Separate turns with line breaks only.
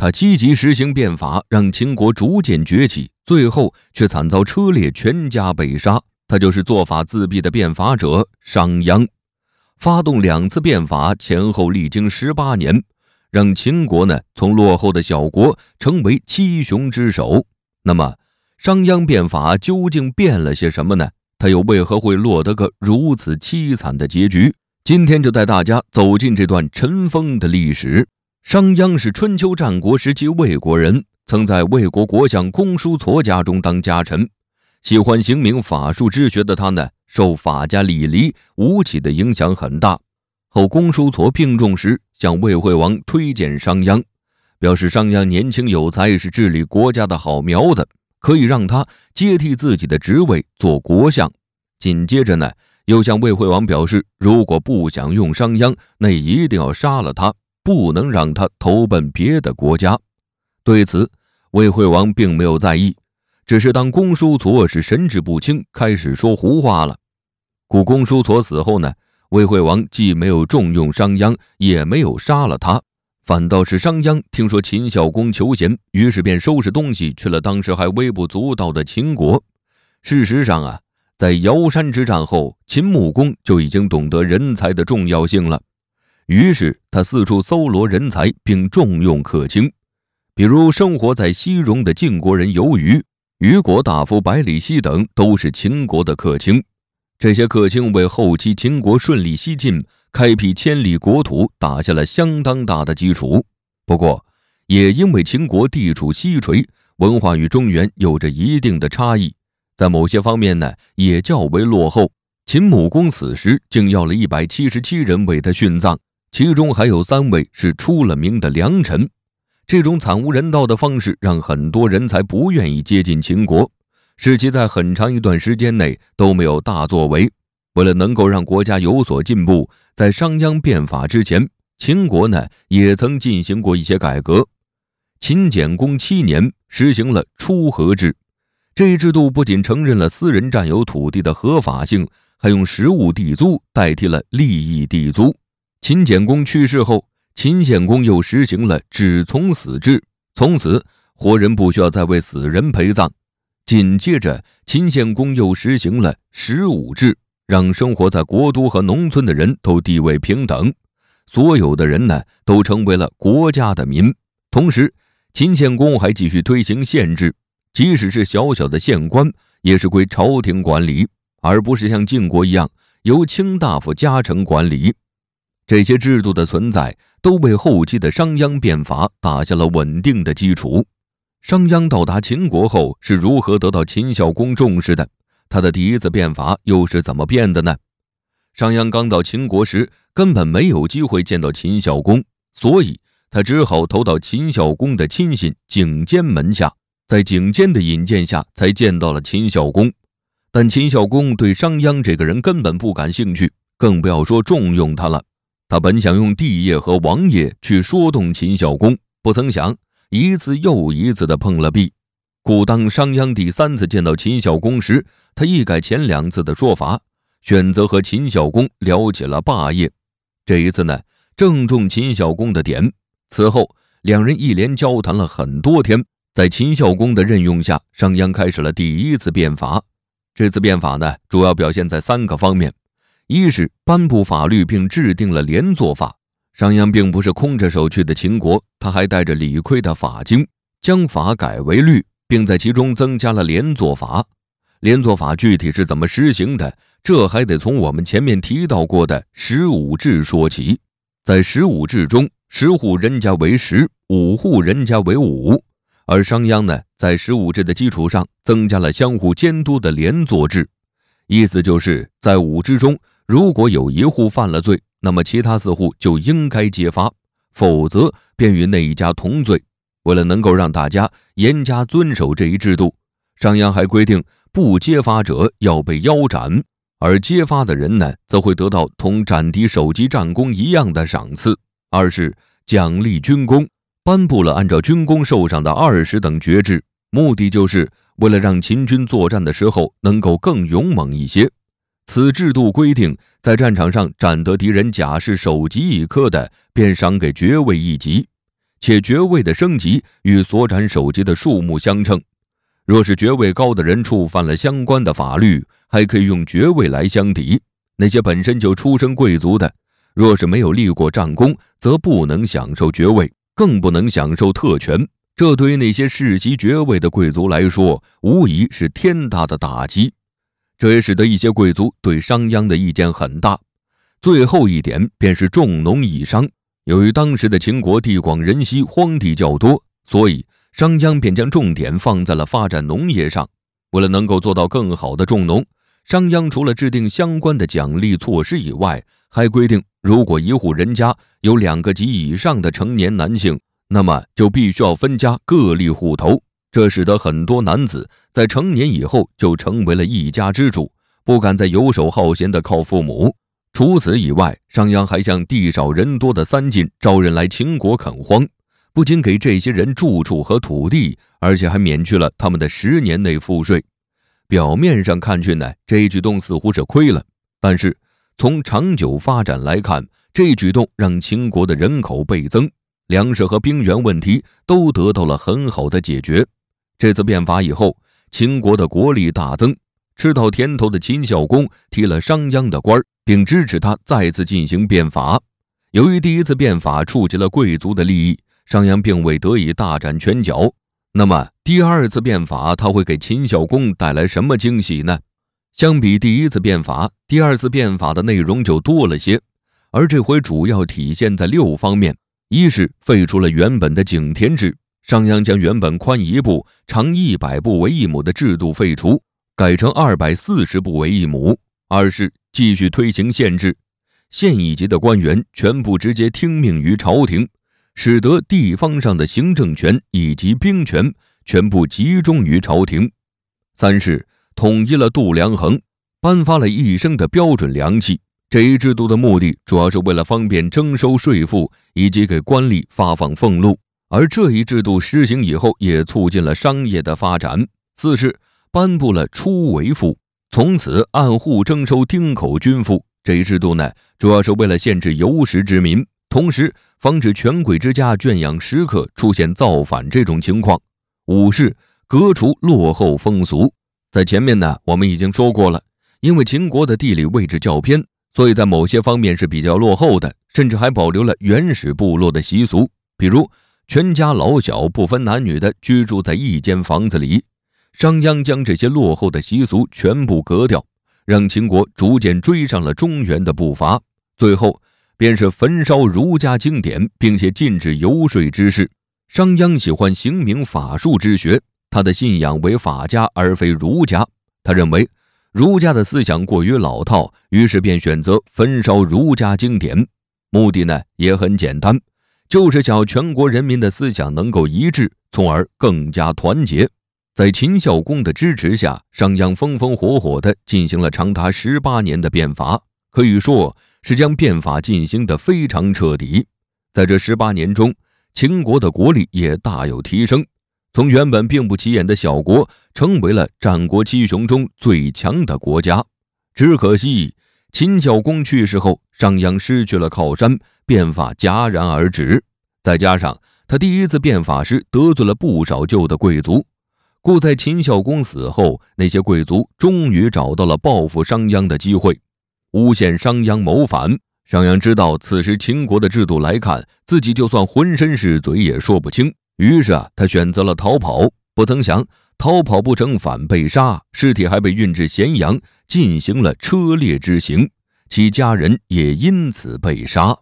他积极实行变法，让秦国逐渐崛起，最后却惨遭车裂，全家被杀。他就是做法自毙的变法者商鞅。发动两次变法，前后历经十八年，让秦国呢从落后的小国成为七雄之首。那么，商鞅变法究竟变了些什么呢？他又为何会落得个如此凄惨的结局？今天就带大家走进这段尘封的历史。商鞅是春秋战国时期魏国人，曾在魏国国相公叔痤家中当家臣。喜欢刑名法术之学的他呢，受法家李黎、吴起的影响很大。后公叔痤病重时，向魏惠王推荐商鞅，表示商鞅年轻有才，是治理国家的好苗子，可以让他接替自己的职位做国相。紧接着呢，又向魏惠王表示，如果不想用商鞅，那一定要杀了他。不能让他投奔别的国家。对此，魏惠王并没有在意，只是当公叔痤是神志不清，开始说胡话了。古公叔痤死后呢，魏惠王既没有重用商鞅，也没有杀了他，反倒是商鞅听说秦孝公求贤，于是便收拾东西去了当时还微不足道的秦国。事实上啊，在尧山之战后，秦穆公就已经懂得人才的重要性了。于是他四处搜罗人才，并重用客卿，比如生活在西戎的晋国人游于虞国大夫百里奚等，都是秦国的客卿。这些客卿为后期秦国顺利西进、开辟千里国土，打下了相当大的基础。不过，也因为秦国地处西陲，文化与中原有着一定的差异，在某些方面呢，也较为落后。秦穆公死时，竟要了一百七十七人为他殉葬。其中还有三位是出了名的良臣。这种惨无人道的方式让很多人才不愿意接近秦国，使其在很长一段时间内都没有大作为。为了能够让国家有所进步，在商鞅变法之前，秦国呢也曾进行过一些改革。秦简公七年实行了出和制，这一制度不仅承认了私人占有土地的合法性，还用实物地租代替了利益地租。秦简公去世后，秦献公又实行了“止从死制”，从此活人不需要再为死人陪葬。紧接着，秦献公又实行了“十五制”，让生活在国都和农村的人都地位平等，所有的人呢都成为了国家的民。同时，秦献公还继续推行县制，即使是小小的县官，也是归朝廷管理，而不是像晋国一样由卿大夫加成管理。这些制度的存在，都为后期的商鞅变法打下了稳定的基础。商鞅到达秦国后是如何得到秦孝公重视的？他的第一次变法又是怎么变的呢？商鞅刚到秦国时根本没有机会见到秦孝公，所以他只好投到秦孝公的亲信景监门下，在景监的引荐下才见到了秦孝公。但秦孝公对商鞅这个人根本不感兴趣，更不要说重用他了。他本想用帝业和王业去说动秦孝公，不曾想一次又一次的碰了壁。故当商鞅第三次见到秦孝公时，他一改前两次的说法，选择和秦孝公聊起了霸业。这一次呢，正中秦孝公的点。此后，两人一连交谈了很多天。在秦孝公的任用下，商鞅开始了第一次变法。这次变法呢，主要表现在三个方面。一是颁布法律，并制定了连坐法。商鞅并不是空着手去的秦国，他还带着李亏的法经，将法改为律，并在其中增加了连坐法。连坐法具体是怎么实行的？这还得从我们前面提到过的十五制说起。在十五制中，十户人家为十，五户人家为五。而商鞅呢，在十五制的基础上，增加了相互监督的连坐制，意思就是在五之中。如果有一户犯了罪，那么其他四户就应该揭发，否则便与那一家同罪。为了能够让大家严加遵守这一制度，商鞅还规定，不揭发者要被腰斩，而揭发的人呢，则会得到同斩敌首级战功一样的赏赐。二是奖励军功，颁布了按照军功授赏的二十等爵制，目的就是为了让秦军作战的时候能够更勇猛一些。此制度规定，在战场上斩得敌人甲士首级一颗的，便赏给爵位一级，且爵位的升级与所斩首级的数目相称。若是爵位高的人触犯了相关的法律，还可以用爵位来相抵。那些本身就出身贵族的，若是没有立过战功，则不能享受爵位，更不能享受特权。这对于那些世袭爵位的贵族来说，无疑是天大的打击。这也使得一些贵族对商鞅的意见很大。最后一点便是重农抑商。由于当时的秦国地广人稀，荒地较多，所以商鞅便将重点放在了发展农业上。为了能够做到更好的重农，商鞅除了制定相关的奖励措施以外，还规定，如果一户人家有两个及以上的成年男性，那么就必须要分家，各立户头。这使得很多男子在成年以后就成为了一家之主，不敢再游手好闲的靠父母。除此以外，商鞅还向地少人多的三晋招人来秦国垦荒，不仅给这些人住处和土地，而且还免去了他们的十年内赋税。表面上看去呢，这一举动似乎是亏了，但是从长久发展来看，这举动让秦国的人口倍增，粮食和兵源问题都得到了很好的解决。这次变法以后，秦国的国力大增。吃到甜头的秦孝公提了商鞅的官，并支持他再次进行变法。由于第一次变法触及了贵族的利益，商鞅并未得以大展拳脚。那么，第二次变法他会给秦孝公带来什么惊喜呢？相比第一次变法，第二次变法的内容就多了些，而这回主要体现在六方面：一是废除了原本的井田制。商鞅将原本宽一步、长一百步为一亩的制度废除，改成二百四十步为一亩。二是继续推行县制，县一级的官员全部直接听命于朝廷，使得地方上的行政权以及兵权全部集中于朝廷。三是统一了度量衡，颁发了一升的标准粮器。这一制度的目的主要是为了方便征收税赋以及给官吏发放俸禄。而这一制度实行以后，也促进了商业的发展。四是颁布了初为赋，从此按户征收丁口均赋。这一制度呢，主要是为了限制游食之民，同时防止权贵之家圈养食客出现造反这种情况。五是革除落后风俗。在前面呢，我们已经说过了，因为秦国的地理位置较偏，所以在某些方面是比较落后的，甚至还保留了原始部落的习俗，比如。全家老小不分男女的居住在一间房子里。商鞅将这些落后的习俗全部革掉，让秦国逐渐追上了中原的步伐。最后便是焚烧儒家经典，并且禁止游说之事。商鞅喜欢行名法术之学，他的信仰为法家而非儒家。他认为儒家的思想过于老套，于是便选择焚烧儒家经典。目的呢也很简单。就是想全国人民的思想能够一致，从而更加团结。在秦孝公的支持下，商鞅风风火火地进行了长达十八年的变法，可以说是将变法进行的非常彻底。在这十八年中，秦国的国力也大有提升，从原本并不起眼的小国，成为了战国七雄中最强的国家。只可惜。秦孝公去世后，商鞅失去了靠山，变法戛然而止。再加上他第一次变法时得罪了不少旧的贵族，故在秦孝公死后，那些贵族终于找到了报复商鞅的机会，诬陷商鞅谋反。商鞅知道，此时秦国的制度来看，自己就算浑身是嘴也说不清。于是啊，他选择了逃跑。不曾想。逃跑不成，反被杀，尸体还被运至咸阳，进行了车裂之刑，其家人也因此被杀。